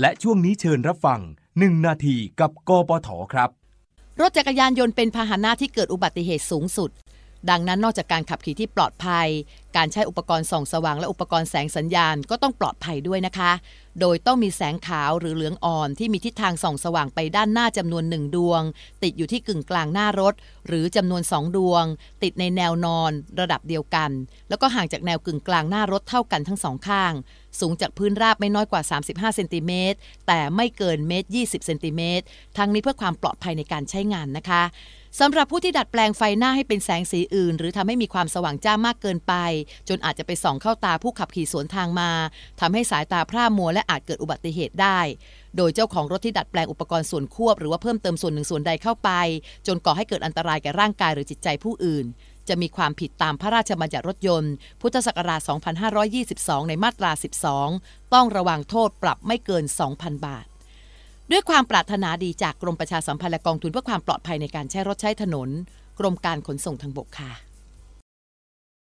และช่วงนี้เชิญรับฟัง 1 นาทีกับกปทครับ รถจักรยานยนต์เป็นพาหนะที่เกิดอุบัติเหตุสูงสุด ดังนั้นนอกจากการขับขี่ที่ปลอดภัยการใช้อุปกรณ์ส่องสว่างและอุปกรณ์แสงสัญญาณก็ต้องปลอดภัยด้วยนะคะ โดยต้องมีแสงขาวหรือเหลืองอ่อน ที่มีทิศทางส่องสว่างไปด้านหน้าจำนวนหนึ่งดวง ติดอยู่ที่กึ่งกลางหน้ารถ หรือจำนวนสองดวงติดในแนวนอน ระดับเดียวกัน แล้วก็ห่างจากแนวกึ่งกลางหน้ารถเท่ากันทั้งสองข้าง สูงจากพื้นราบไม่น้อยกว่า35เซนติเมตรแต่ไม่เกินเมตร20เซนติเมตรทั้งนี้เพื่อความปลอดภัยในการใช้งานนะคะสำหรับผู้ที่ดัดแปลงไฟหน้าให้เป็นแสงสีอื่น หรือทำให้มีความสว่างจ้ามากเกินไปจนอาจจะไปส่องเข้าตาผู้ขับขี่สวนทางมา ทำให้สายตาพร่ามัวและอาจเกิดอุบัติเหตุได้ โดยเจ้าของรถที่ดัดแปลงอุปกรณ์ส่วนควบหรือว่าเพิ่มเติมส่วนหนึ่งส่วนใดเข้าไป จนก่อให้เกิดอันตรายแก่ร่างกายหรือจิตใจผู้อื่น จะมีความผิดตามพระราชบัญญัติรถยนต์ พุทธศักราช 2522 ในมาตรา 12 ต้องระวังโทษปรับไม่เกิน 2,000 บาท ด้วยความปรารถนาดีจากกรมประชาสัมพันธ์และกองทุนเพื่อความปลอดภัยในการใช้รถใช้ถนน กรมการขนส่งทางบกค่ะ